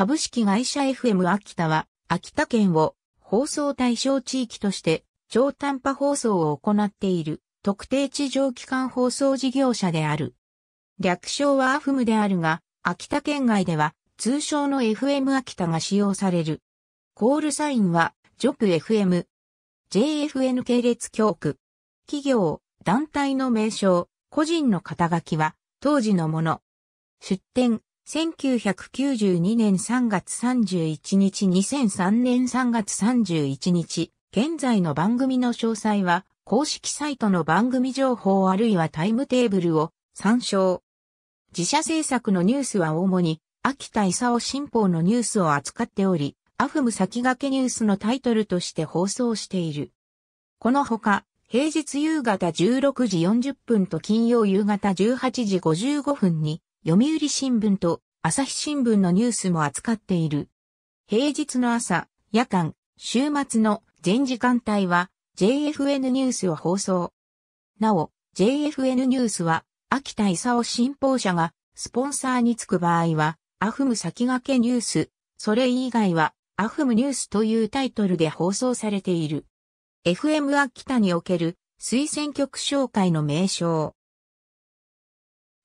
株式会社 FM 秋田は、秋田県を放送対象地域として超短波放送を行っている特定地上機関放送事業者である。略称はアフムであるが、秋田県外では通称の FM 秋田が使用される。コールサインはジョク f m JFN 系列教区。企業、団体の名称、個人の肩書きは当時のもの。出展。1992年3月31日2003年3月31日、現在の番組の詳細は、公式サイトの番組情報あるいはタイムテーブルを参照。自社制作のニュースは主に、秋田勲新報のニュースを扱っており、アフム先駆けニュースのタイトルとして放送している。このほか、平日夕方16時40分と金曜夕方18時55分に、読売新聞と朝日新聞のニュースも扱っている。平日の朝、夜間、週末の全時間帯は JFN ニュースを放送。なお、JFN ニュースは、秋田勲新報社がスポンサーにつく場合は、アフム先駆けニュース、それ以外は、アフムニュースというタイトルで放送されている。FM 秋田における推薦局紹介の名称。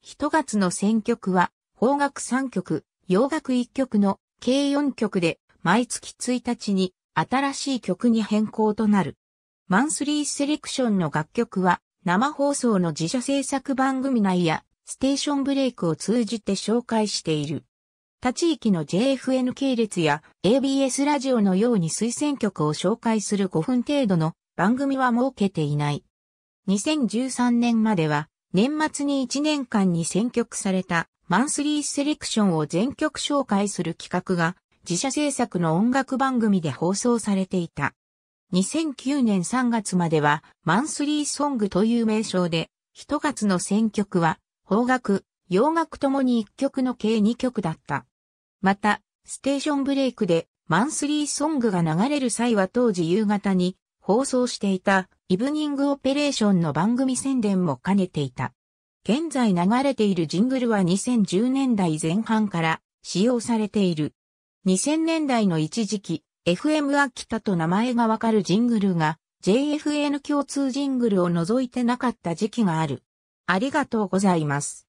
一月の選曲は、邦楽3曲、洋楽1曲の計4曲で、毎月1日に新しい曲に変更となる。マンスリーセレクションの楽曲は、生放送の自社制作番組内や、ステーションブレイクを通じて紹介している。他地域の JFN 系列や ABS ラジオのように推薦曲を紹介する5分程度の番組は設けていない。2013年までは年末に1年間に選曲されたマンスリーセレクションを全曲紹介する企画が自社制作の音楽番組で放送されていた。2009年3月まではマンスリーソングという名称で、1月の選曲は邦楽、洋楽ともに1曲の計2曲だった。また、ステーションブレイクでマンスリーソングが流れる際は当時夕方に放送していたイブニングオペレーションの番組宣伝も兼ねていた。現在流れているジングルは2010年代前半から使用されている。2000年代の一時期、FM 秋田と名前がわかるジングルが JFN 共通ジングルを除いてなかった時期がある。ありがとうございます。